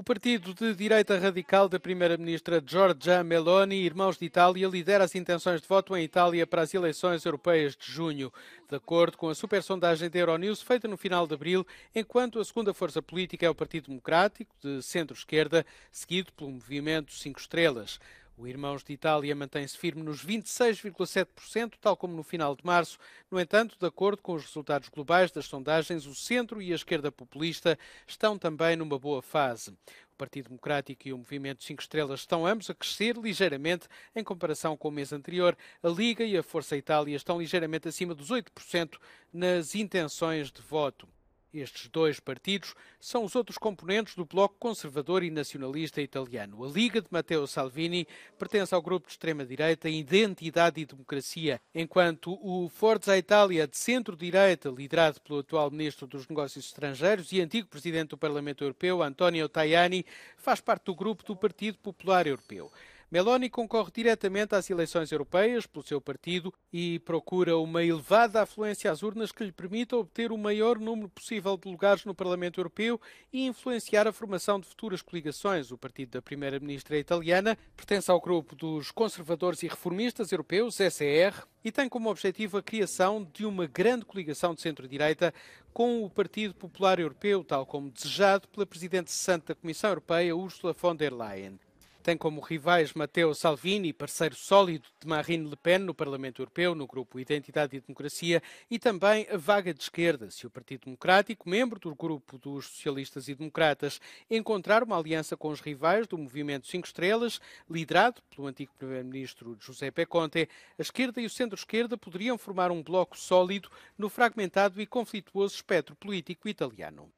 O partido de direita radical da primeira-ministra Giorgia Meloni, Irmãos de Itália, lidera as intenções de voto em Itália para as eleições europeias de junho. De acordo com a supersondagem da Euronews feita no final de abril, enquanto a segunda força política é o Partido Democrático, de centro-esquerda, seguido pelo Movimento 5 Estrelas. O Irmãos de Itália mantém-se firme nos 26,7%, tal como no final de março. No entanto, de acordo com os resultados globais das sondagens, o centro e a esquerda populista estão também numa boa fase. O Partido Democrático e o Movimento 5 Estrelas estão ambos a crescer ligeiramente em comparação com o mês anterior. A Liga e a Força Itália estão ligeiramente acima dos 8% nas intenções de voto. Estes dois partidos são os outros componentes do bloco conservador e nacionalista italiano. A Liga de Matteo Salvini pertence ao grupo de extrema-direita Identidade e Democracia, enquanto o Forza Italia de centro-direita, liderado pelo atual ministro dos Negócios Estrangeiros e antigo presidente do Parlamento Europeu, António Tajani, faz parte do grupo do Partido Popular Europeu. Meloni concorre diretamente às eleições europeias pelo seu partido e procura uma elevada afluência às urnas que lhe permita obter o maior número possível de lugares no Parlamento Europeu e influenciar a formação de futuras coligações. O partido da primeira-ministra italiana pertence ao grupo dos Conservadores e Reformistas Europeus, SER, e tem como objetivo a criação de uma grande coligação de centro-direita com o Partido Popular Europeu, tal como desejado pela Presidente Santa da Comissão Europeia, Ursula von der Leyen. Tem como rivais Matteo Salvini, parceiro sólido de Marine Le Pen no Parlamento Europeu, no grupo Identidade e Democracia, e também a vaga de esquerda, se o Partido Democrático, membro do grupo dos Socialistas e Democratas, encontrar uma aliança com os rivais do Movimento 5 Estrelas, liderado pelo antigo Primeiro-Ministro Giuseppe Conte, a esquerda e o centro-esquerda poderiam formar um bloco sólido no fragmentado e conflituoso espectro político italiano.